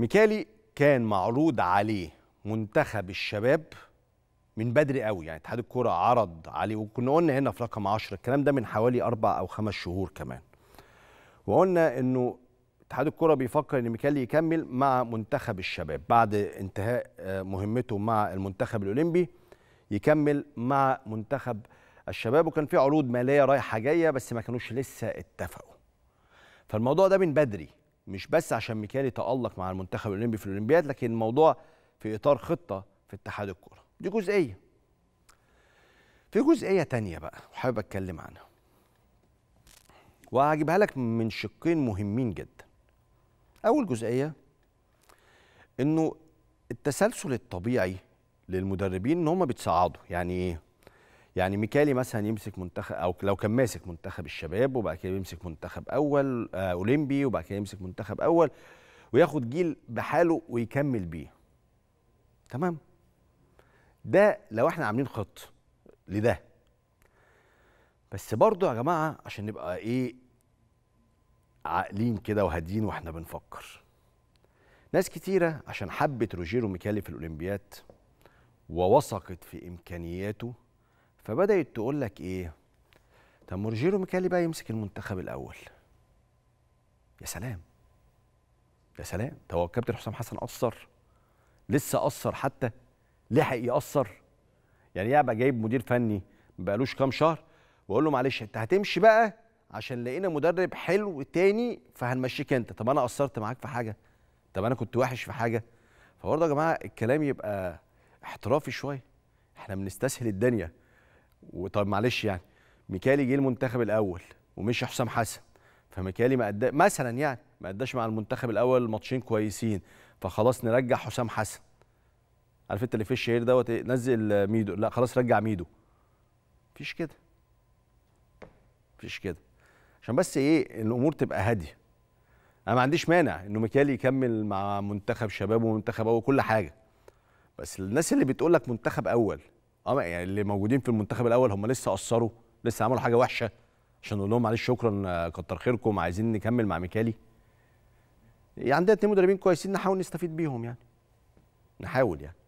ميكالي كان معروض عليه منتخب الشباب من بدري قوي يعني اتحاد الكوره عرض عليه وكنا قلنا هنا في رقم 10 الكلام ده من حوالي اربع او خمس شهور كمان وقلنا انه اتحاد الكره بيفكر ان ميكالي يكمل مع منتخب الشباب بعد انتهاء آه، مهمته مع المنتخب الاولمبي يكمل مع منتخب الشباب وكان في عروض ماليه رايحه جايه بس ما كانوش لسه اتفقوا فالموضوع ده من بدري مش بس عشان ميكالي تألق مع المنتخب الأولمبي في الأولمبياد لكن الموضوع في إطار خطة في اتحاد الكرة دي جزئية في جزئية تانية بقى وحابب أتكلم عنها وهجيبها لك من شقين مهمين جدا أول جزئية إنه التسلسل الطبيعي للمدربين إن هم بيتصعدوا يعني إيه يعني ميكالي مثلا يمسك منتخب او لو كان ماسك منتخب الشباب وبعد كده يمسك منتخب اول آه، اولمبي وبعد كده يمسك منتخب اول وياخد جيل بحاله ويكمل بيه تمام ده لو احنا عاملين خط لده بس برضو يا جماعه عشان نبقى ايه عاقلين كده وهادين واحنا بنفكر ناس كتيره عشان حبت روجيرو ميكالي في الاولمبياد ووثقت في امكانياته فبدات تقول لك ايه طب مورجيرو ميكالي بقى يمسك المنتخب الاول يا سلام يا سلام طب هو الكابتن حسام حسن اثر لسه اثر حتى لحق ياثر يعني يبقى جايب مدير فني ما بقالوش كام شهر واقول له معلش انت هتمشي بقى عشان لقينا مدرب حلو تاني فهنمشيك انت طب انا قصرت معاك في حاجه طب انا كنت وحش في حاجه فبرضه يا جماعه الكلام يبقى احترافي شويه احنا بنستسهل الدنيا وطب معلش يعني ميكالي جه المنتخب الاول ومشي حسام حسن فميكالي ما قد... مثلا يعني ما قداش مع المنتخب الاول ماتشين كويسين فخلاص نرجع حسام حسن عارف انت اللي في الشهير دوت إيه؟ نزل ميدو لا خلاص رجع ميدو مفيش كده مفيش كده عشان بس ايه الامور تبقى هاديه انا ما عنديش مانع انه ميكالي يكمل مع منتخب شباب ومنتخب اول كل حاجه بس الناس اللي بتقول لك منتخب اول اه يعني اللي موجودين في المنتخب الاول هم لسه قصروا لسه عملوا حاجه وحشه عشان نقول لهم معلش شكرا آه، كتر خيركم عايزين نكمل مع ميكالي يعني عندنا اتنين مدربين كويسين نحاول نستفيد بيهم يعني نحاول يعني